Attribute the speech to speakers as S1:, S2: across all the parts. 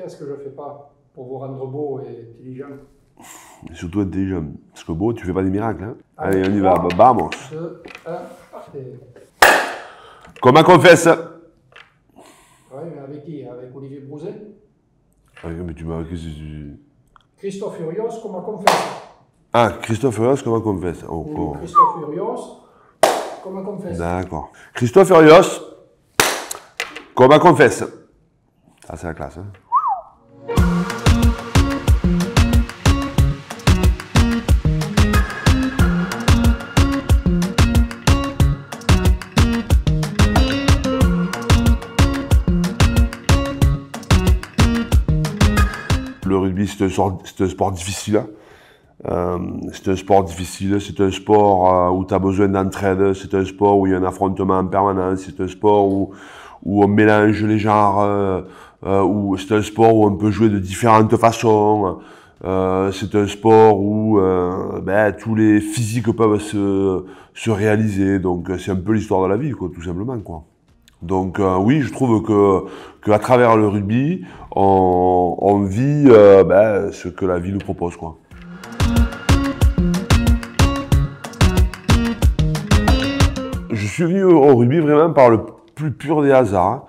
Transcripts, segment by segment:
S1: Qu'est-ce que je ne fais pas pour vous rendre beau et intelligent Surtout intelligent. Parce que beau, tu fais pas des miracles. Hein ah. Allez, on y va. Bah, vamos. Comme un confesse. Oui, mais avec qui Avec Olivier Brouzet ah, mais tu m'as. Christophe Urios, comme confesse. Ah, Christophe Urios, comment confesse. Oh, Christophe Furios, comment confesse. D'accord. Christophe Furios, comme un confesse. Ah, c'est la classe. Hein Hein. Euh, c'est un, sport difficile. c'est un sport difficile, c'est un sport où tu as besoin d'entraide, c'est un sport où il y a un affrontement en permanence, c'est un sport où, où on mélange les genres, euh, euh c'est un sport où on peut jouer de différentes façons, euh, c'est un sport où ben, tous les physiques peuvent se, se réaliser, donc c'est un peu l'histoire de la vie, quoi, tout simplement. quoi. Donc euh, oui, je trouve que, à travers le rugby, on, vit euh, ben, ce que la vie nous propose, quoi. Je suis venu au rugby vraiment par le plus pur des hasards. Hein.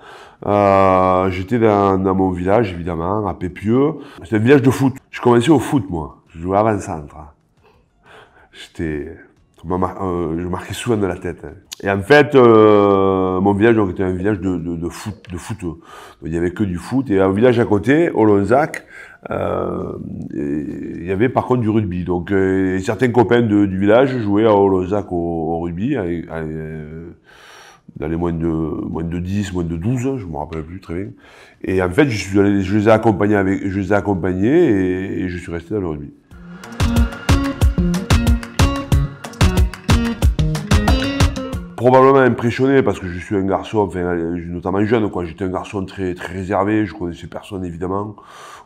S1: Euh, j'étais dans, mon village, évidemment, à Pépieux. c'était un village de foot. Je commençais au foot, moi. Je jouais avant-centre. Hein. J'étais euh, je marquais souvent dans la tête. Hein. Et en fait, euh, mon village donc, était un village de, de, de foot. De foot. Donc, il n'y avait que du foot. Et un village à côté, au euh, il y avait par contre du rugby. Donc euh, certains copains du village jouaient à Olonzac au, rugby, dans les moins de, moins de 10, moins de 12, je ne me rappelle plus très bien. Et en fait, je, suis allé, je les ai accompagnés, avec, je les ai accompagnés et, et je suis resté dans le rugby. probablement impressionné parce que je suis un garçon, notamment jeune, quoi. J'étais un garçon très, très réservé, je connaissais personne évidemment.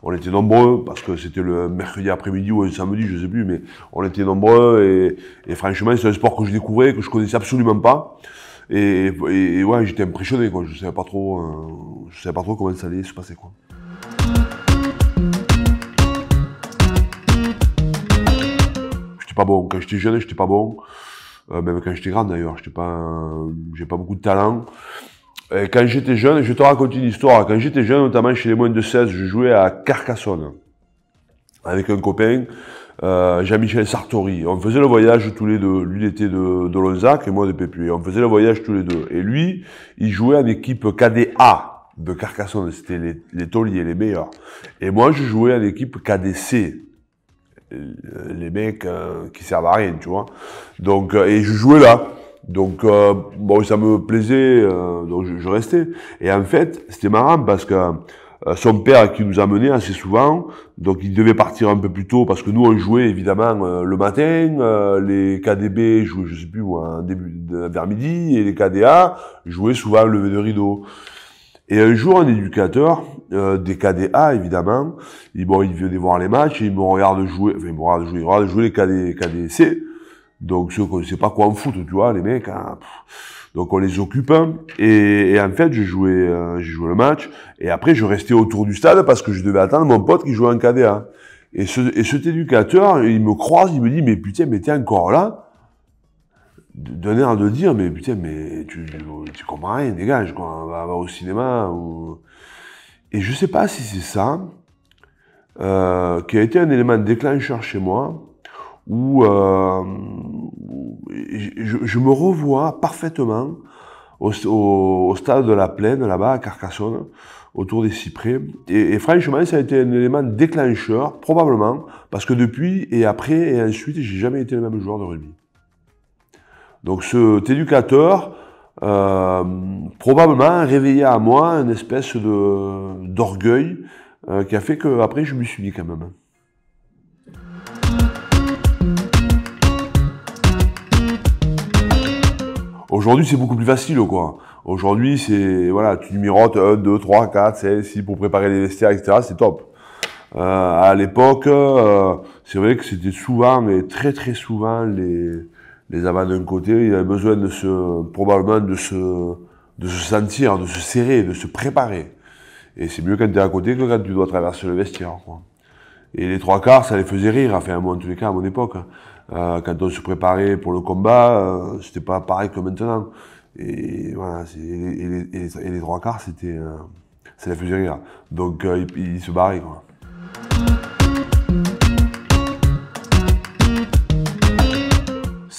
S1: On était nombreux parce que c'était le mercredi après-midi ou un samedi, je ne sais plus, mais on était nombreux et, franchement, c'est un sport que je découvrais, que je connaissais absolument pas. Et, et, ouais, j'étais impressionné, quoi. Je savais pas trop, euh, je savais pas trop comment ça allait se passer, quoi. J'étais pas bon. Quand j'étais jeune, je j'étais pas bon. Euh, même quand j'étais grand d'ailleurs, j'étais pas, j'ai pas beaucoup de talent. quand j'étais jeune, je te raconte une histoire. Quand j'étais jeune, notamment chez les moins de 16, je jouais à Carcassonne avec un copain, euh, Jean-Michel Sartori. On faisait le voyage tous les deux. Lui, il était de, de Lonzac et moi de Pépuy. On faisait le voyage tous les deux. Et lui, il jouait en équipe KDA de Carcassonne. C'était les, les tauliers, les meilleurs. Et moi, je jouais en équipe KDC les mecs euh, qui servent à rien, tu vois. Donc, euh, et je jouais là. Donc, euh, bon, ça me plaisait, donc je, restais. Et en fait, c'était marrant parce que son père qui nous amenait assez souvent, donc il devait partir un peu plus tôt parce que nous on jouait évidemment le matin, les KDB jouaient, je sais plus moi, début, vers midi, et les KDA jouaient souvent le lever de rideau. Et un jour, un éducateur, euh, des KDA évidemment, il, bon, il venait voir les matchs, il me regarde jouer, enfin il me regarde jouer, il jouer les KDC, donc ceux qu'on ne sait pas quoi en foutre, tu vois, les mecs, hein, donc on les occupe, et, en fait je jouais, euh, j'ai joué le match, et après je restais autour du stade parce que je devais attendre mon pote qui jouait en KDA. Et, ce, et cet éducateur, il me croise, il me dit, mais putain, mais t'es encore là d'un air de dire, mais putain, mais tu, tu comprends rien, dégage, quoi, va, va au cinéma. Ou... Et je sais pas si c'est ça euh, qui a été un élément déclencheur chez moi, où euh, je, me revois parfaitement au, stade de la plaine, là-bas, à Carcassonne, autour des cyprès. Et, et, franchement, ça a été un élément déclencheur, probablement, parce que depuis et après et ensuite, j'ai jamais été le même joueur de rugby. Donc cet éducateur, euh, probablement réveillé à moi une espèce de, d'orgueil euh, qui a fait que après je me suis mis quand même. Hein. Aujourd'hui, c'est beaucoup plus facile, quoi. Aujourd'hui, c'est, voilà, tu numérotes 1, 2, 3, 4, 5, 6 pour préparer les vestiaires, etc. C'est top. Euh, à l'époque, c'est vrai que c'était souvent, mais très très souvent, les, les avant d'un côté, il avait besoin de se, probablement de se, de se sentir, de se serrer, de se préparer. Et c'est mieux quand tu es à côté que quand tu dois traverser le vestiaire. Et les trois quarts, ça les faisait rire, enfin, moi, en tous les cas, à mon époque. Hein. Euh, quand on se préparait pour le combat, euh, c'était pas pareil que maintenant. Et voilà, et les, trois quarts, c'était, euh, ça les faisait rire. Donc, ils, se barraient, quoi.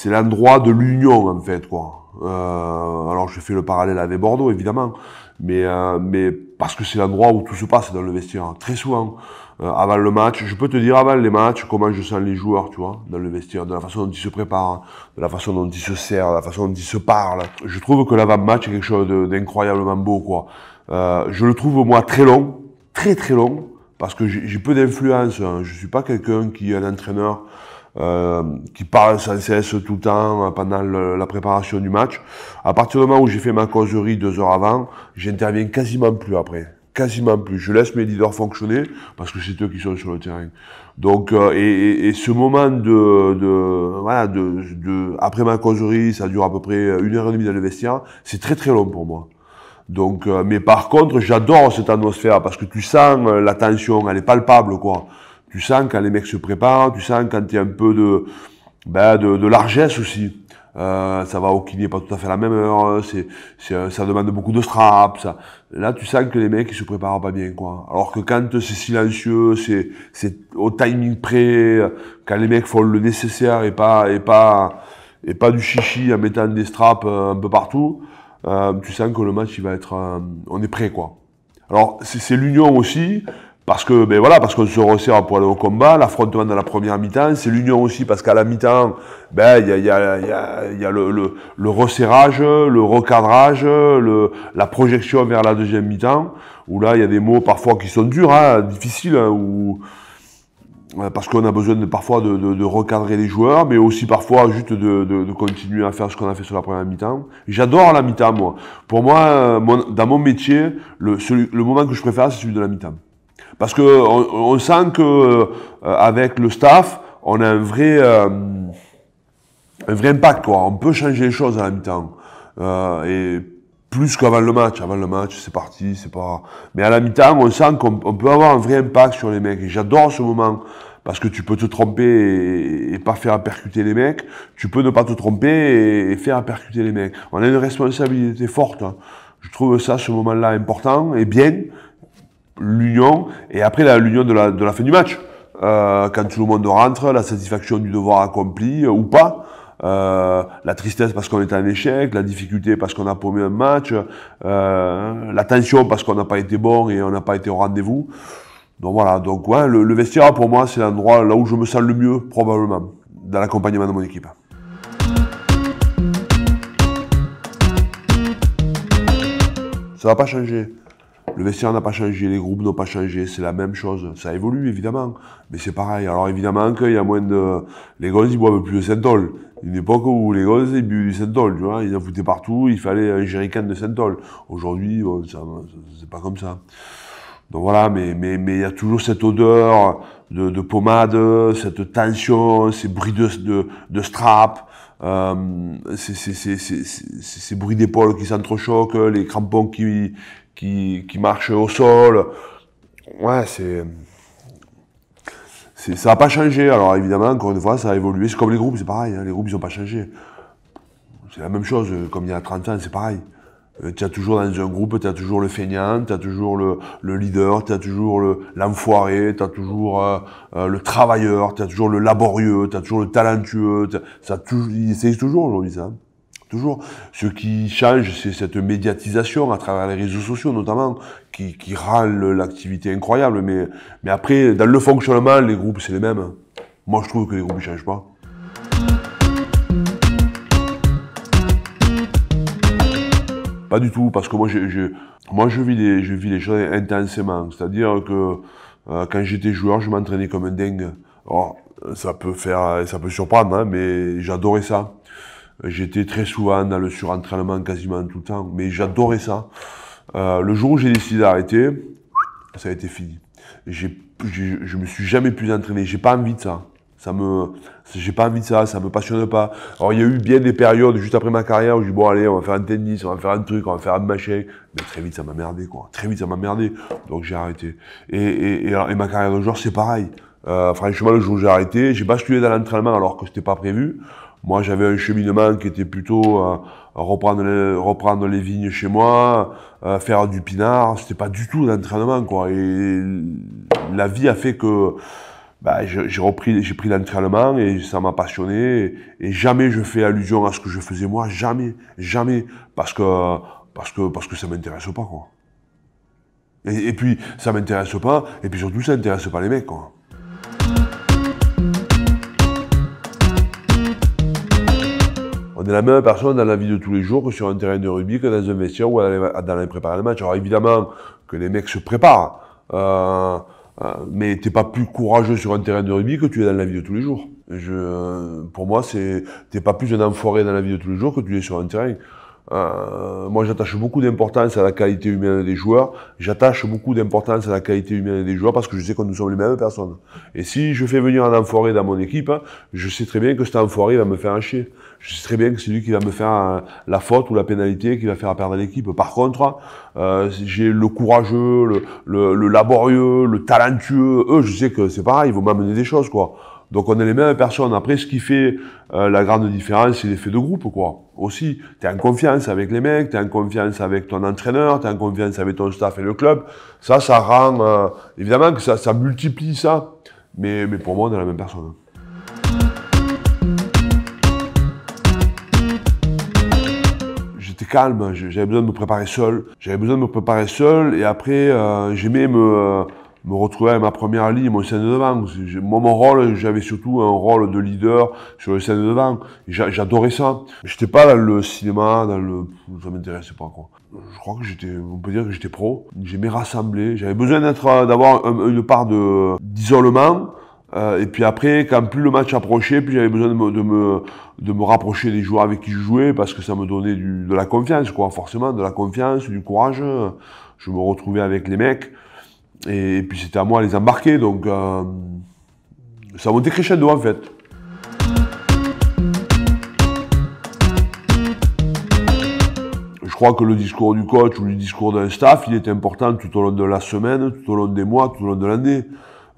S1: c'est l'endroit de l'union en fait quoi. Euh, alors je fais le parallèle avec Bordeaux évidemment, mais euh, mais parce que c'est l'endroit où tout se passe dans le vestiaire très souvent. Euh, avant le match, je peux te dire avant les matchs comment je sens les joueurs, tu vois, dans le vestiaire, de la façon dont ils se préparent, de la façon dont ils se serrent, de la façon dont ils se parlent. Je trouve que l'avant-match est quelque chose d'incroyablement beau quoi. je le trouve moi très long, très très long, parce que j'ai peu d'influence. Je hein. Je suis pas quelqu'un qui est un entraîneur euh, qui parle sans cesse tout le temps euh, pendant la préparation du match. À partir du moment où j'ai fait ma causerie deux heures avant, j'interviens quasiment plus après. Quasiment plus. Je laisse mes leaders fonctionner parce que c'est eux qui sont sur le terrain. Donc, euh, et, et, ce moment de, de voilà, de, de, après ma causerie, ça dure à peu près une heure et demie dans le vestiaire. C'est très très long pour moi. Donc, euh, mais par contre, j'adore cette atmosphère parce que tu sens la tension, elle est palpable, quoi. Tu sens quand les mecs se préparent, tu sens quand il y a un peu de, ben, de, de largesse aussi. Euh, ça va au kiné pas tout à fait à la même heure, hein, c'est, ça demande beaucoup de straps, ça. Là, tu sens que les mecs, ils se préparent pas bien, quoi. Alors que quand c'est silencieux, c'est, c'est au timing prêt, quand les mecs font le nécessaire et pas, et pas, et pas du chichi en mettant des straps euh, un peu partout, euh, tu sens que le match, il va être, euh, on est prêt, quoi. Alors, c'est, l'union aussi, parce que, ben voilà, parce qu'on se resserre pour aller au combat, l'affrontement dans la première mi-temps, c'est l'union aussi, parce qu'à la mi-temps, ben, il y a, y a, y a, y a le, le, le, resserrage, le recadrage, le, la projection vers la deuxième mi-temps, où là, il y a des mots parfois qui sont durs, hein, difficiles, hein, euh, parce qu'on a besoin de, parfois de, de, recadrer les joueurs, mais aussi parfois juste de, de continuer à faire ce qu'on a fait sur la première mi-temps. J'adore la mi-temps, moi. Pour moi, euh, dans mon métier, le, le moment que je préfère, c'est celui de la mi-temps. Parce que on, on sent que euh, avec le staff, on a un vrai, euh, un vrai impact. Quoi. On peut changer les choses à la mi-temps. Euh, et plus qu'avant le match. Avant le match, c'est parti, c'est pas. Mais à la mi-temps, on sent qu'on peut avoir un vrai impact sur les mecs. Et j'adore ce moment parce que tu peux te tromper et, pas faire percuter les mecs. Tu peux ne pas te tromper et, faire percuter les mecs. On a une responsabilité forte. Hein. Je trouve ça, ce moment-là, important et bien l'union et après l'union de la, de la fin du match. Euh, quand tout le monde rentre, la satisfaction du devoir accompli euh, ou pas, euh, la tristesse parce qu'on est en échec, la difficulté parce qu'on a paumé un match, la tension parce qu'on n'a pas été bon et on n'a pas été au rendez-vous. Donc voilà, donc ouais, le, le vestiaire pour moi c'est l'endroit là où je me sens le mieux probablement dans l'accompagnement de mon équipe. Ça va pas changer. Le vestiaire n'a pas changé, les groupes n'ont pas changé, c'est la même chose. Ça évolue évidemment, mais c'est pareil. Alors évidemment qu'il y a moins de... Les gosses, ils boivent plus de saint tol Une époque où les gosses, ils buvaient du saint tol tu vois. Ils en foutaient partout, il fallait un jerrycan de saint tol Aujourd'hui, c'est pas comme ça. Donc voilà, mais mais mais il y a toujours cette odeur de, pommade, cette tension, ces bruits de de, strap, euh, ces, bruits d'épaule qui s'entrechoquent, les crampons qui qui, marche au sol. Ouais, c'est. Ça n'a pas changé. Alors évidemment, encore une fois, ça a évolué. C'est comme les groupes, c'est pareil. Hein. Les groupes, ils n'ont pas changé. C'est la même chose, euh, comme il y a 30 ans, c'est pareil. Euh, tu as toujours dans un groupe, tu as toujours le feignant, tu as toujours le, leader, tu as toujours l'enfoiré, tu as toujours le euh, travailleur, tu as toujours le laborieux, tu as toujours le talentueux. Ça existe toujours aujourd'hui, ça. Hein toujours. Ce qui change, c'est cette médiatisation à travers les réseaux sociaux notamment, qui, qui râle l'activité incroyable. Mais, mais après, dans le fonctionnement, les groupes, c'est les mêmes. Moi, je trouve que les groupes ne changent pas. Pas du tout, parce que moi, je, moi, je, vis, les, je vis les choses intensément. C'est-à-dire que euh, quand j'étais joueur, je m'entraînais comme un dingue. Oh, ça peut faire, ça peut surprendre, hein, mais j'adorais ça. J'étais très souvent dans le surentraînement quasiment tout le temps, mais j'adorais ça. Euh, le jour où j'ai décidé d'arrêter, ça a été fini. J'ai, je me suis jamais plus entraîné. J'ai pas envie de ça. Ça me, j'ai pas envie de ça. Ça me passionne pas. Alors il y a eu bien des périodes juste après ma carrière où j'ai dit, bon allez, on va faire un tennis, on va faire un truc, on va faire un machin. Mais très vite ça m'a merdé quoi. Très vite ça m'a merdé. Donc j'ai arrêté. Et, et, et, et ma carrière de joueur c'est pareil. Euh, franchement, le jour où j'ai arrêté, j'ai basculé dans l'entraînement alors que c'était pas prévu. Moi, j'avais un cheminement qui était plutôt euh, reprendre, les, reprendre les vignes chez moi, euh, faire du pinard. C'était pas du tout l'entraînement, quoi. Et la vie a fait que bah, j'ai repris, j'ai pris l'entraînement et ça m'a passionné. Et, jamais je fais allusion à ce que je faisais moi, jamais, jamais, parce que parce que parce que ça m'intéresse pas, quoi. Et, puis ça m'intéresse pas, et puis surtout ça n'intéresse pas les mecs, quoi. on est la même personne dans la vie de tous les jours que sur un terrain de rugby, que dans un vestiaire ou dans les de match. Alors évidemment que les mecs se préparent, euh, euh, mais t'es pas plus courageux sur un terrain de rugby que tu es dans la vie de tous les jours. Je, euh, pour moi, c'est t'es pas plus un enfoiré dans la vie de tous les jours que tu es sur un terrain. Euh, moi, j'attache beaucoup d'importance à la qualité humaine des joueurs. J'attache beaucoup d'importance à la qualité humaine des joueurs parce que je sais que nous sommes les mêmes personnes. Et si je fais venir un enfoiré dans mon équipe, hein, je sais très bien que cet enfoiré va me faire un chier je sais très bien que c'est lui qui va me faire euh, la faute ou la pénalité qui va faire perdre l'équipe. Par contre, euh, j'ai le courageux, le, le, laborieux, le talentueux. Eux, je sais que c'est pareil, ils vont m'amener des choses, quoi. Donc on est les mêmes personnes. Après, ce qui fait euh, la grande différence, c'est l'effet de groupe, quoi. Aussi, tu es en confiance avec les mecs, tu es en confiance avec ton entraîneur, tu es en confiance avec ton staff et le club. Ça, ça rend... Euh, évidemment que ça, ça multiplie ça. Mais, mais pour moi, on est la même personne. calme. J'avais besoin de me préparer seul. J'avais besoin de me préparer seul. Et après, euh, j'aimais me, euh, me retrouver à ma première ligne, mon scène de devant. Moi, mon rôle, j'avais surtout un rôle de leader sur le scène de devant. J'adorais ça. J'étais pas dans le cinéma, dans le... Ça m'intéressait pas, quoi. Je crois que j'étais... On peut dire que j'étais pro. J'aimais rassembler. J'avais besoin d'être, euh, d'avoir une part d'isolement euh, et puis après, quand plus le match approchait, plus j'avais besoin de me, de me, rapprocher des joueurs avec qui je jouais parce que ça me donnait de la confiance, quoi, forcément, de la confiance, du courage. Je me retrouvais avec les mecs et, puis c'était à moi de les embarquer. Donc euh, ça montait crescendo en fait. Je crois que le discours du coach ou le discours d'un staff, il est important tout au long de la semaine, tout au long des mois, tout au long de l'année.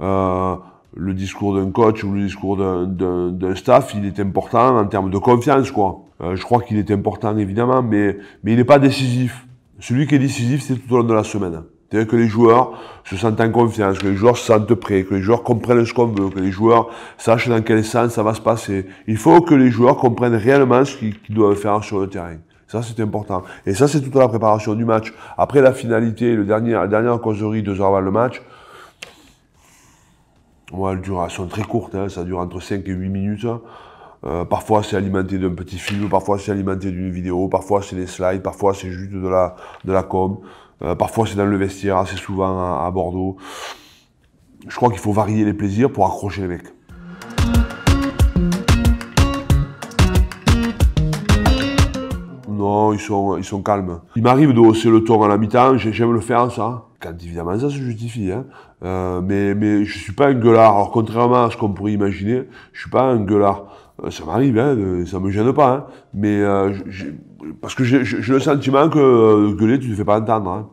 S1: Euh, le discours d'un coach ou le discours d'un staff, il est important en termes de confiance, quoi. Euh, je crois qu'il est important, évidemment, mais, mais il n'est pas décisif. Celui qui est décisif, c'est tout au long de la semaine. C'est-à-dire que les joueurs se sentent en confiance, que les joueurs se sentent prêts, que les joueurs comprennent ce qu'on veut, que les joueurs sachent dans quel sens ça va se passer. Il faut que les joueurs comprennent réellement ce qu'ils doivent faire sur le terrain. Ça, c'est important. Et ça, c'est toute la préparation du match. Après la finalité, le dernier, la dernière causerie deux heures avant le match, Ouais, elles sont très courtes, hein. ça dure entre 5 et 8 minutes. Euh, parfois c'est alimenté d'un petit film, parfois c'est alimenté d'une vidéo, parfois c'est des slides, parfois c'est juste de la, de la com, euh, parfois c'est dans le vestiaire, assez souvent à Bordeaux. Je crois qu'il faut varier les plaisirs pour accrocher les mecs. Non, ils sont, ils sont calmes. Il m'arrive de hausser le ton à la mi-temps, j'aime le faire, ça. Quand évidemment ça se justifie, hein. euh, mais, mais je suis pas un gueulard. Alors contrairement à ce qu'on pourrait imaginer, je suis pas un gueulard. Euh, ça m'arrive, ça hein, ne ça me gêne pas, hein. mais euh, parce que j'ai le sentiment que gueuler, tu ne fais pas entendre.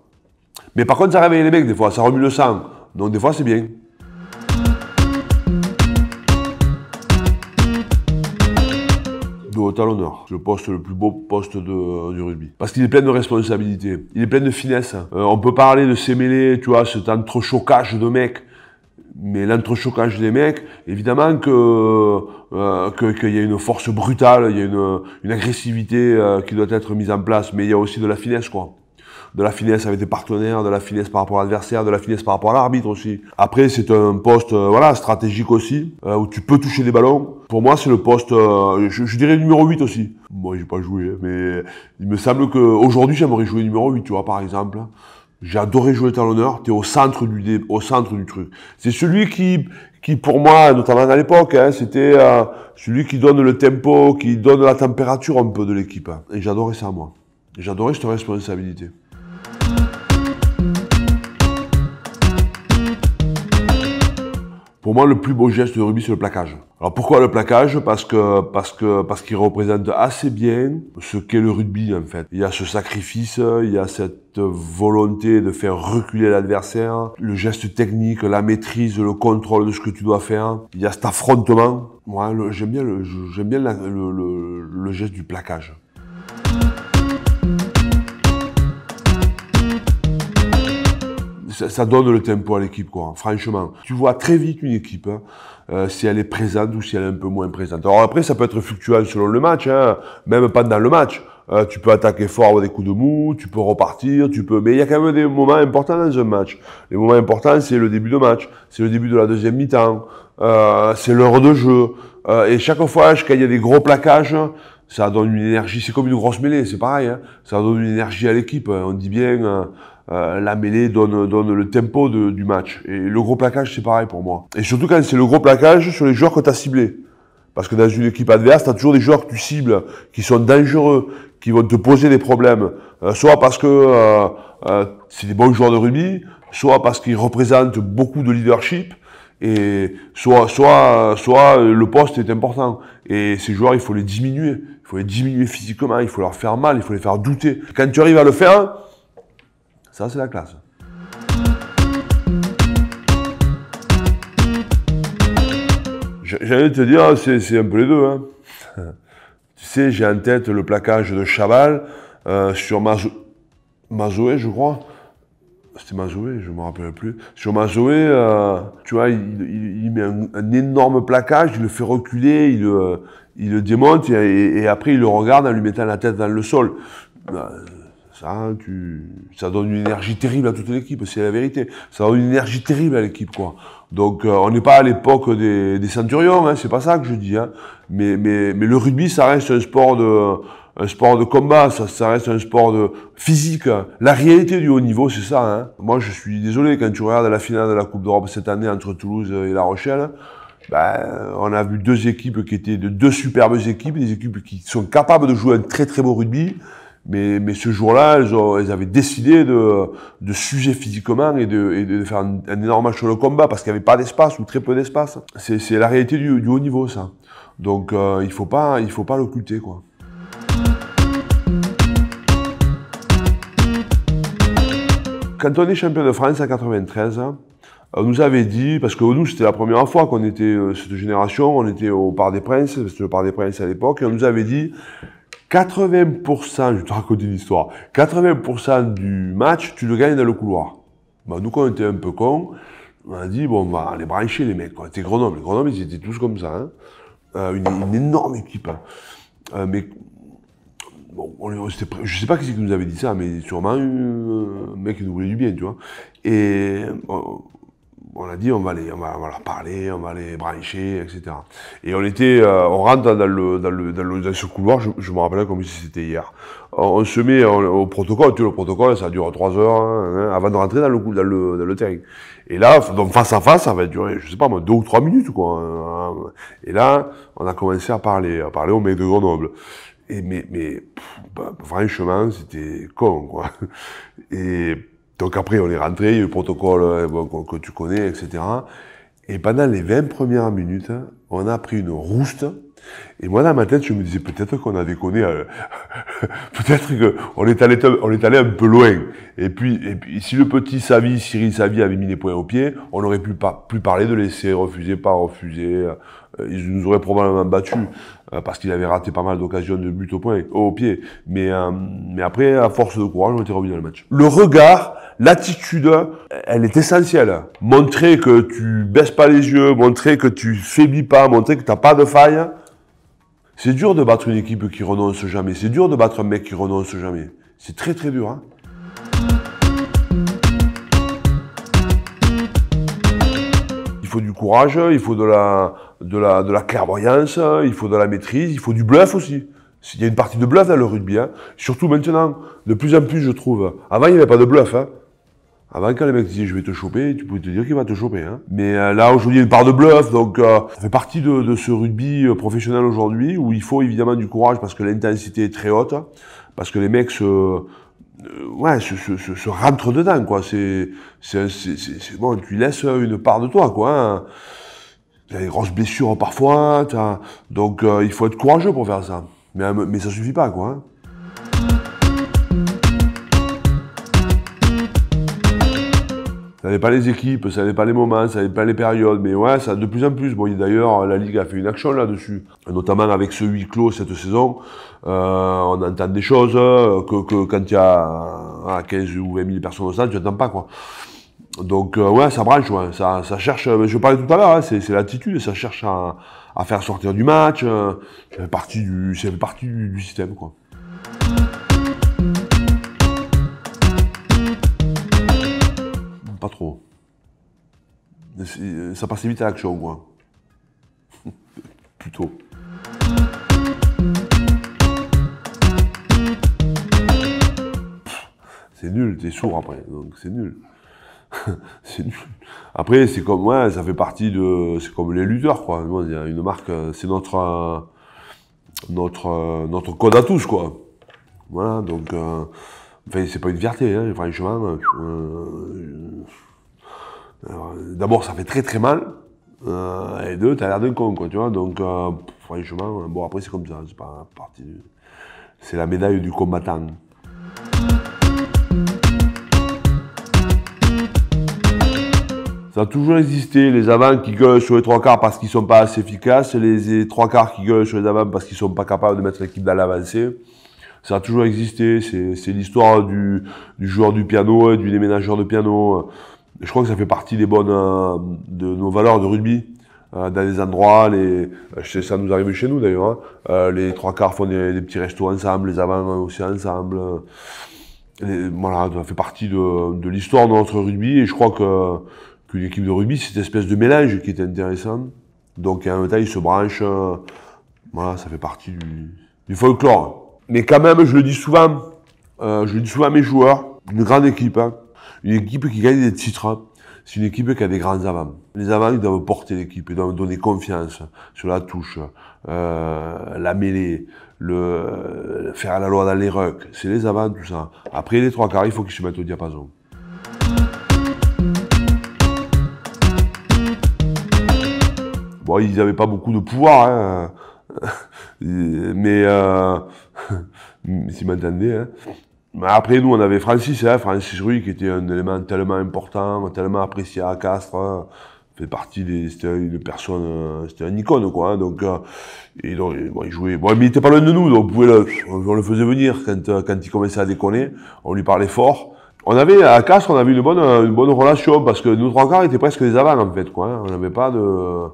S1: Mais par contre, ça réveille les mecs des fois, ça remue le sang. Donc des fois, c'est bien. l'honneur Je poste le plus beau poste euh, du rugby. Parce qu'il est plein de responsabilité. Il est plein de finesse. Hein. Euh, on peut parler de ces mêlées, tu vois, cet entrechoquage de mecs. Mais l'entrechoquage des mecs, évidemment euh, que qu'il y a une force brutale, il y a une, une agressivité qui doit être mise en place, mais il y a aussi de la finesse, quoi de la finesse avec des partenaires, de la finesse par rapport à l'adversaire, de la finesse par rapport à l'arbitre aussi. Après, c'est un poste euh, voilà stratégique aussi, euh, où tu peux toucher des ballons. Pour moi, c'est le poste, euh, je, dirais numéro 8 aussi. Moi, j'ai pas joué, mais il me semble qu'aujourd'hui, j'aimerais jouer numéro 8, tu vois, par exemple. J'ai adoré jouer talonneur, t'es au centre du au centre du truc. C'est celui qui qui pour moi, notamment à l'époque, hein, c'était celui qui donne le tempo, qui donne la température un peu de l'équipe. Hein. Et j'adorais ça moi. J'adorais cette responsabilité. pour moi, le plus beau geste de rugby, c'est le placage. Alors pourquoi le placage Parce que parce que parce qu'il représente assez bien ce qu'est le rugby en fait. Il y a ce sacrifice, il y a cette volonté de faire reculer l'adversaire, le geste technique, la maîtrise, le contrôle de ce que tu dois faire. Il y a cet affrontement. Moi, j'aime bien le j'aime bien le, geste du plaquage. ça, donne le tempo à l'équipe, quoi. Franchement, tu vois très vite une équipe hein, euh, si elle est présente ou si elle est un peu moins présente. Alors après, ça peut être fluctuant selon le match, hein, même pendant le match. Euh, tu peux attaquer fort avec des coups de mou, tu peux repartir, tu peux. Mais il y a quand même des moments importants dans un match. Les moments importants, c'est le début de match, c'est le début de la deuxième mi-temps, euh, c'est l'heure de jeu. et chaque fois, qu'il y a des gros plaquages, ça donne une énergie. C'est comme une grosse mêlée, c'est pareil. Hein. Ça donne une énergie à l'équipe. On dit bien euh, la mêlée donne, donne le tempo du match. Et le gros plaquage, c'est pareil pour moi. Et surtout quand c'est le gros plaquage sur les joueurs que tu as ciblés. Parce que dans une équipe adverse, tu as toujours des joueurs que tu cibles, qui sont dangereux, qui vont te poser des problèmes. Euh, soit parce que euh, c'est des bons joueurs de rugby, soit parce qu'ils représentent beaucoup de leadership, et soit, soit, soit le poste est important. Et ces joueurs, il faut les diminuer. Il faut les diminuer physiquement, il faut leur faire mal, il faut les faire douter. Quand tu arrives à le faire, ça, c'est la classe. J'allais te dire, c'est un peu les deux. Hein. tu sais, j'ai en tête le plaquage de Chaval euh, sur Mazoé, Mazoué, je crois. C'était Mazoé, je ne me rappelle plus. Sur Mazoé, euh, tu vois, il, met un, énorme plaquage, il le fait reculer, il, il le démonte et, et, après il le regarde en lui mettant la tête dans le sol. Bah, ça, tu, ça donne une énergie terrible à toute l'équipe, c'est la vérité. Ça donne une énergie terrible à l'équipe, quoi. Donc, euh, on n'est pas à l'époque des, des centurions, hein, c'est pas ça que je dis. Hein. Mais, mais, mais le rugby, ça reste un sport de, un sport de combat, ça, reste un sport de physique. La réalité du haut niveau, c'est ça. Hein. Moi, je suis désolé quand tu regardes la finale de la Coupe d'Europe cette année entre Toulouse et La Rochelle. Ben, on a vu deux équipes qui étaient de deux superbes équipes, des équipes qui sont capables de jouer un très très beau rugby, mais, ce jour-là, elles, avaient décidé de, de s'user physiquement et de, faire un, énorme match sur le combat parce qu'il n'y avait pas d'espace ou très peu d'espace. C'est la réalité du, haut niveau, ça. Donc euh, il ne faut pas l'occulter, quoi. Quand on est champion de France en 93, on nous avait dit, parce que nous c'était la première fois qu'on était euh, cette génération, on était au Parc des Princes, que le Parc des Princes à l'époque, et on nous avait dit 80%, je te raconter l'histoire, 80% du match, tu le gagnes dans le couloir. Bah, nous, quand on était un peu cons, on a dit, bon, on va aller brancher, les mecs. était Grenoble. Les Grenoble, ils étaient tous comme ça. Hein. Euh, une, énorme équipe. Hein. Euh, mais bon, je sais pas qui nous avait dit ça, mais sûrement euh, un mec qui nous voulait du bien, tu vois. Et on a dit on va aller on va, leur parler, on va les brancher, etc. Et on était, euh, on rentre dans le, dans ce couloir, je, me rappelle comme si c'était hier. On, se met au protocole, tu le protocole, ça dure trois heures hein, hein, hein, avant de rentrer dans le, dans terrain. Et là, donc face à face, ça va durer, je sais pas, deux ou trois minutes quoi. Et là, on a commencé à parler, à parler au mec de Grenoble. Et mais, mais bah, franchement, c'était con quoi. Et donc après, on est rentré, il y a eu le protocole euh, bon, que, tu connais, etc. Et pendant les 20 premières minutes, on a pris une rouste. Et moi, dans ma tête, je me disais peut-être qu'on a déconné, euh, peut-être qu'on est allé, on est allé un peu loin. Et puis, et puis, si le petit Savi, Cyril Savi avait mis les points au pied, on n'aurait plus, pas plus parlé de laisser refuser, pas refuser. Euh, ils nous auraient probablement battus. Euh, parce qu'il avait raté pas mal d'occasions de but au point, au pied. Mais, euh, mais après, à force de courage, on était revenu dans le match. Le regard, l'attitude, elle est essentielle. Montrer que tu baisses pas les yeux, montrer que tu faiblis pas, montrer que t'as pas de faille. C'est dur de battre une équipe qui renonce jamais. C'est dur de battre un mec qui renonce jamais. C'est très très dur. Hein. faut du courage, il faut de la, de la, de la clairvoyance, il faut de la maîtrise, il faut du bluff aussi. Il y a une partie de bluff dans le rugby, hein. surtout maintenant, de plus en plus je trouve. Avant il n'y avait pas de bluff. Hein. Avant quand les mecs disaient je vais te choper, tu pouvais te dire qu'il va te choper. Hein. Mais euh, là aujourd'hui il y a une part de bluff, donc euh, ça fait partie de, de ce rugby euh, professionnel aujourd'hui où il faut évidemment du courage parce que l'intensité est très haute, parce que les mecs se euh, ouais, se, se, se, rentre dedans, quoi. C'est, c'est, bon, tu laisses une part de toi, quoi. Hein. T'as des grosses blessures parfois, donc euh, il faut être courageux pour faire ça. Mais, mais ça suffit pas, quoi. Hein. ça n'est pas les équipes, ça n'avait pas les moments, ça n'est pas les périodes, mais ouais, ça de plus en plus. Bon, d'ailleurs, la Ligue a fait une action là-dessus, notamment avec ce huis clos cette saison. Euh, on entend des choses euh, que, quand il y a 15 euh, ou 20 000 personnes au stade, tu n'entends pas quoi. Donc ouais, ça branche, Ça, cherche, je parlais tout à l'heure, hein, c'est l'attitude, ça cherche à, faire sortir du match, c'est une partie du, du système quoi. Euh, ça passait vite à l'action, quoi. Plutôt. C'est nul, t'es sourd après, donc c'est nul. c'est nul. Après, c'est comme, ouais, ça fait partie de. C'est comme les lutteurs, quoi. Il une marque, euh, c'est notre. Euh, notre, notre code à tous, quoi. Voilà, donc. enfin, c'est pas une fierté, hein, franchement. D'abord, ça fait très très mal. Euh, et deux, t'as l'air d'un con, quoi, tu vois. Donc, euh, franchement, bon, après, c'est comme ça. C'est pas partie C'est la médaille du combattant. Ça a toujours existé, les avants qui gueulent sur les trois quarts parce qu'ils sont pas assez efficaces, les, trois quarts qui gueulent sur les avants parce qu'ils sont pas capables de mettre l'équipe dans l'avancée. Ça a toujours existé, c'est l'histoire du, du, joueur du piano, et hein, du déménageur de piano. Hein je crois que ça fait partie des bonnes euh, de nos valeurs de rugby. Euh, dans les endroits, les, euh, ça nous arrive chez nous d'ailleurs. Hein. les trois quarts font des, petits restos ensemble, les avants aussi ensemble. voilà, ça fait partie de, l'histoire de notre rugby. Et je crois que qu'une équipe de rugby, c'est cette espèce de mélange qui est intéressant. Donc en un temps, ils se branchent. voilà, ça fait partie du, folklore. Mais quand même, je le dis souvent, je le dis souvent à mes joueurs, une grande équipe. Hein. Une équipe qui gagne des titres, hein. c'est une équipe qui a des grands avants. Les avants, ils doivent porter l'équipe, ils doivent donner confiance sur la touche, euh, la mêlée, le, faire la loi dans les rucks. C'est les avants, tout ça. Après les trois quarts, il faut qu'ils se mettent au diapason. Bon, ils n'avaient pas beaucoup de pouvoir, hein. mais euh, si m'entendez, hein après, nous, on avait Francis, hein, Francis Ruy, qui était un élément tellement important, tellement apprécié à Castres, hein. fait partie des, c'était une personne, c'était un icône, quoi, hein. donc, euh, il jouait, bon, mais il était pas loin de nous, donc on le, faisait venir euh, quand, il commençait à déconner, on lui parlait fort. On avait, à Castres, on avait une bonne, une bonne relation, parce que nos trois quarts étaient presque des avants, en fait, quoi, on n'avait pas de,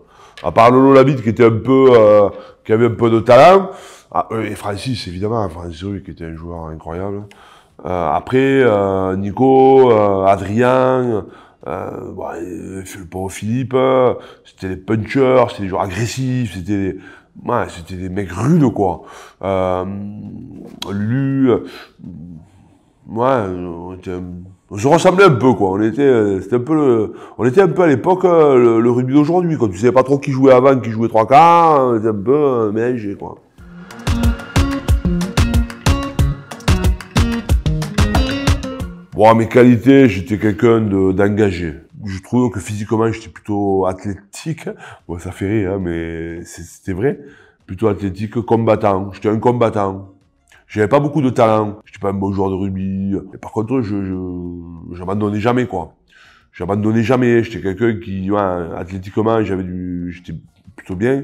S1: à part Lolo Labide, qui était un peu, euh, qui avait un peu de talent, ah, et Francis, évidemment, Francis Ruy, qui était un joueur incroyable, euh, après, euh, Nico, euh, Adrien, euh, bah, Philippe, c'était des punchers, c'était des joueurs agressifs, c'était des, c'était des mecs rudes quoi. Euh, lui, ouais, on, se ressemblait un peu quoi. On était, c'était un peu, le, on était un peu à l'époque le, rugby d'aujourd'hui quand Tu savais pas trop qui jouait avant, qui jouait trois quarts, hein, c'était un peu mélangé quoi. mes qualités, j'étais quelqu'un d'engagé. je trouvais que physiquement, j'étais plutôt athlétique. Bon, ça fait rire, hein, mais c'était vrai. Plutôt athlétique, combattant. J'étais un combattant. J'avais pas beaucoup de talent. J'étais pas un bon joueur de rugby. Mais par contre, je, je, jamais, quoi. J'abandonnais jamais. J'étais quelqu'un qui, athlétiquement, j'avais du, j'étais plutôt bien.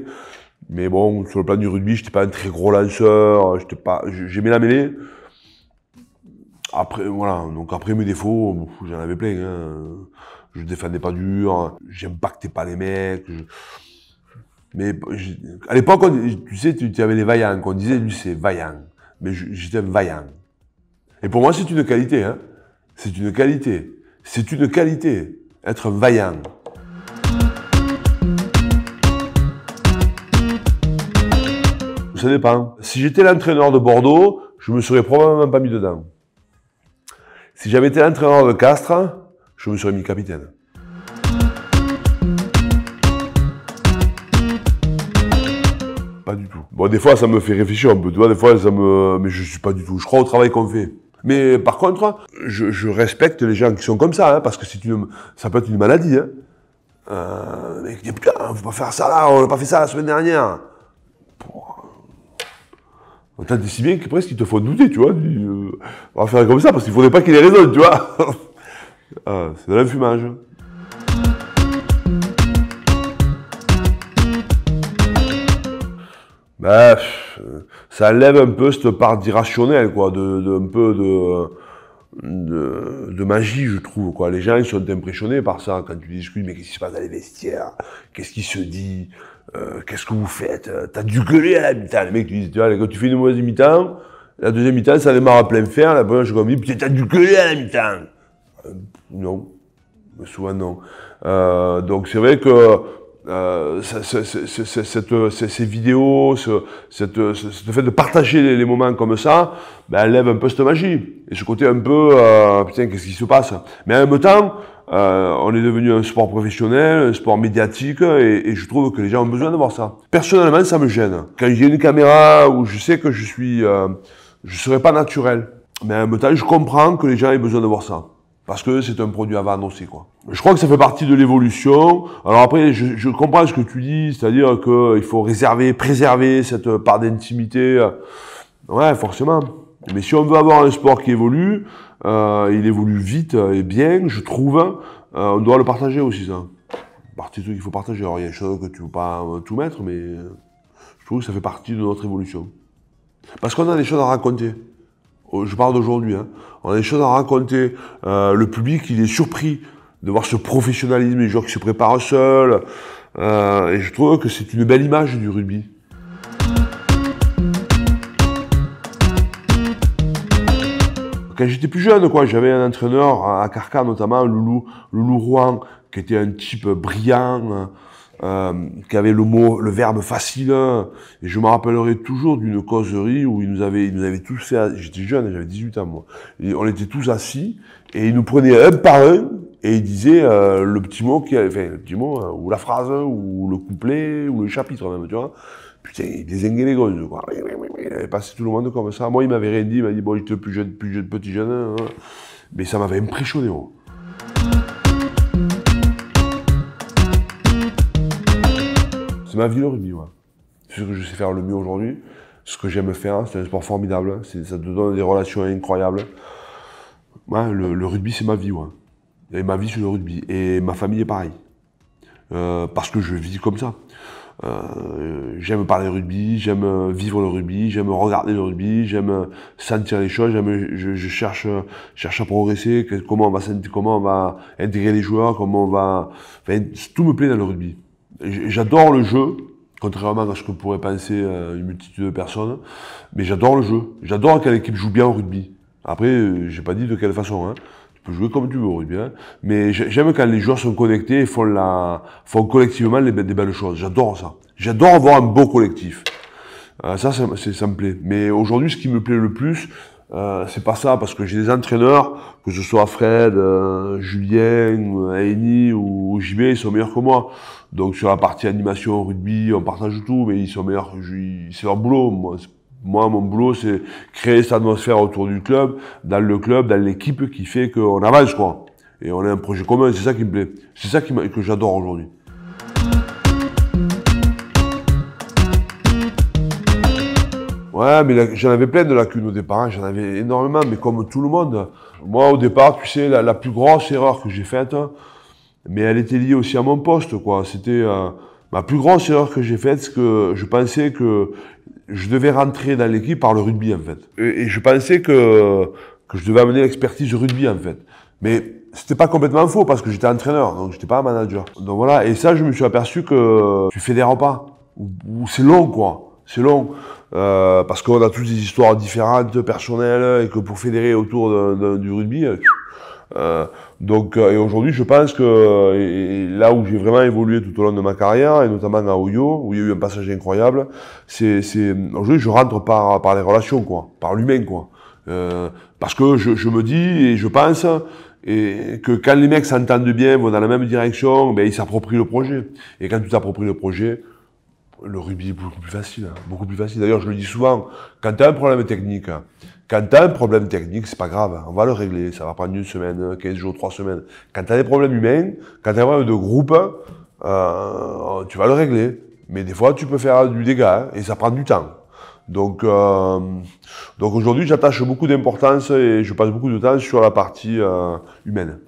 S1: Mais bon, sur le plan du rugby, je j'étais pas un très gros lanceur. J'étais pas, j'aimais la mêlée. Après, voilà, donc après mes défauts, j'en avais plein. Je hein. Je défendais pas dur, j'impactais pas les mecs. Mais à l'époque, tu sais, tu, avais les vaillants, qu'on disait, lui c'est vaillant. Mais j'étais vaillant. Et pour moi, c'est une qualité. Hein. C'est une qualité. C'est une qualité, être vaillant. Ça dépend. Si j'étais l'entraîneur de Bordeaux, je me serais probablement pas mis dedans. Si j'avais été entraîneur de Castres, je me serais mis capitaine. Pas du tout. Bon, des fois, ça me fait réfléchir un peu, tu vois, des fois, ça me... Mais je suis pas du tout. Je crois au travail qu'on fait. Mais par contre, je, respecte les gens qui sont comme ça, hein, parce que ça peut être une maladie. Hein. Euh, on ne peut pas faire ça là, on n'a pas fait ça la semaine dernière. T'as dit si bien que presque qu'il te faut douter, tu vois. Euh, on va faire comme ça parce qu'il faudrait pas qu'il les raison, tu vois. Ah, c'est de l'infumage. Bah, ça lève un peu cette part d'irrationnel, quoi, de, un peu de, de, de, magie, je trouve, quoi. Les gens, ils sont impressionnés par ça quand tu discutes, mais qu'est-ce qui se passe dans les vestiaires Qu'est-ce qui se dit euh, qu'est-ce que vous faites euh, T'as dû gueuler à la mi-temps. Le mec tu dis, tu vois, quand tu fais une mauvaise mi-temps, la deuxième mi-temps, ça démarre à plein fer. La première, je suis comme, putain, t'as dû gueuler à la mi-temps. Euh, non, souvent non. Euh, donc c'est vrai que euh, ces vidéos, ce, cette, fait de partager les, moments comme ça, ben, elle lève un peu cette magie. Et ce côté un peu, euh, putain, qu'est-ce qui se passe Mais en même temps, euh, on est devenu un sport professionnel, un sport médiatique, et, et je trouve que les gens ont besoin de voir ça. Personnellement, ça me gêne. Quand j'ai une caméra où je sais que je suis, euh, je serai pas naturel, mais en même temps, je comprends que les gens aient besoin de voir ça parce que c'est un produit à vendre aussi, quoi. Je crois que ça fait partie de l'évolution. Alors après, je, comprends ce que tu dis, c'est-à-dire qu'il euh, faut réserver, préserver cette euh, part d'intimité. Euh, ouais, forcément. Mais si on veut avoir un sport qui évolue, il évolue vite et bien, je trouve, hein, on doit le partager aussi, ça. Partie truc qu'il faut partager. Alors il y a des choses que tu ne peux pas tout mettre, mais je trouve que ça fait partie de notre évolution. Parce qu'on a des choses à raconter. Oh, je parle d'aujourd'hui, hein. on a des choses à raconter. Euh, le public, il est surpris de voir ce professionnalisme, les joueurs qui se préparent seuls. Euh, et je trouve que c'est une belle image du rugby. Quand j'étais plus jeune, quoi, j'avais un entraîneur à Carca notamment, Loulou, Loulou Rouen, qui était un type brillant, hein euh, qui avait le mot, le verbe facile. Hein. Et je me rappellerai toujours d'une causerie où ils nous avaient, nous tous fait, j'étais jeune, j'avais 18 ans moi, on était tous assis, et ils nous prenaient un par un, et ils disaient euh, le petit mot, qui, enfin le petit mot, hein, ou la phrase, ou le couplet, ou le chapitre même, tu vois. Putain, ils désinguaient les gosses, quoi. Il avait passé tout le monde comme ça. Moi, il m'avait rien dit, il m'a dit, bon, j'étais plus jeune, plus jeune, petit jeune, hein. mais ça m'avait impressionné, moi. m'a vie le rugby, C'est ce que je sais faire le mieux aujourd'hui, ce que j'aime faire, c'est un sport formidable, ça te donne des relations incroyables. le, rugby, c'est ma vie, Et ma vie, c'est le rugby. Et ma famille est pareil. Euh, parce que je vis comme ça. Euh, j'aime parler rugby, j'aime vivre le rugby, j'aime regarder le rugby, j'aime sentir les choses, je, je, cherche, cherche à progresser, comment on va, comment on va intégrer les joueurs, comment on va, tout me plaît dans le rugby. J'adore le jeu, contrairement à ce que pourrait penser euh, une multitude de personnes, mais j'adore le jeu. J'adore quand l'équipe joue bien au rugby. Après, euh, j'ai pas dit de quelle façon. Hein. Tu peux jouer comme tu veux au rugby, hein. mais j'aime quand les joueurs sont connectés et font, la, font collectivement des belles choses. J'adore ça. J'adore avoir un beau collectif. Ah, ça, ça, ça, me plaît. Mais aujourd'hui, ce qui me plaît le plus, euh, c'est pas ça, parce que j'ai des entraîneurs, que ce soit Fred, euh, Julien, Aini ou, ou JB, ils sont meilleurs que moi. Donc sur la partie animation, rugby, on partage tout, mais ils sont meilleurs, c'est leur boulot. Moi, mon boulot, c'est créer cette atmosphère autour du club, dans le club, dans l'équipe, qui fait qu'on avance, quoi. Et on a un projet commun, c'est ça qui me plaît. C'est ça qui que j'adore aujourd'hui. Ouais, mais j'en avais plein de lacunes au départ, hein, j'en avais énormément, mais comme tout le monde. Moi, au départ, tu sais, la, plus grosse erreur que j'ai faite, mais elle était liée aussi à mon poste, quoi. C'était euh, ma plus grosse erreur que j'ai faite, c'est que je pensais que je devais rentrer dans l'équipe par le rugby, en fait. Et, je pensais que, je devais amener l'expertise rugby, en fait. Mais c'était pas complètement faux parce que j'étais entraîneur, donc j'étais pas un manager. Donc voilà, et ça, je me suis aperçu que tu fais des repas, ou c'est long, quoi. C'est long. Euh, parce qu'on a tous des histoires différentes, personnelles, et que pour fédérer autour du rugby. Euh, euh donc, euh, et aujourd'hui, je pense que là où j'ai vraiment évolué tout au long de ma carrière, et notamment à Oyo, où il y a eu un passage incroyable, c'est aujourd'hui je rentre par par les relations, quoi, par l'humain, quoi. parce que je, je me dis et je pense et que quand les mecs s'entendent bien, vont dans la même direction, ben ils s'approprient le projet. Et quand tu t'appropries le projet, le rugby est beaucoup plus facile, hein. beaucoup plus facile. D'ailleurs, je le dis souvent, quand tu as un problème technique, quand tu as un problème technique, c'est pas grave, hein. on va le régler, ça va prendre une semaine, 15 jours, 3 semaines. Quand tu as des problèmes humains, quand tu as un problème de groupe, euh, tu vas le régler. Mais des fois, tu peux faire du dégât hein, et ça prend du temps. Donc, euh, donc aujourd'hui, j'attache beaucoup d'importance et je passe beaucoup de temps sur la partie euh, humaine.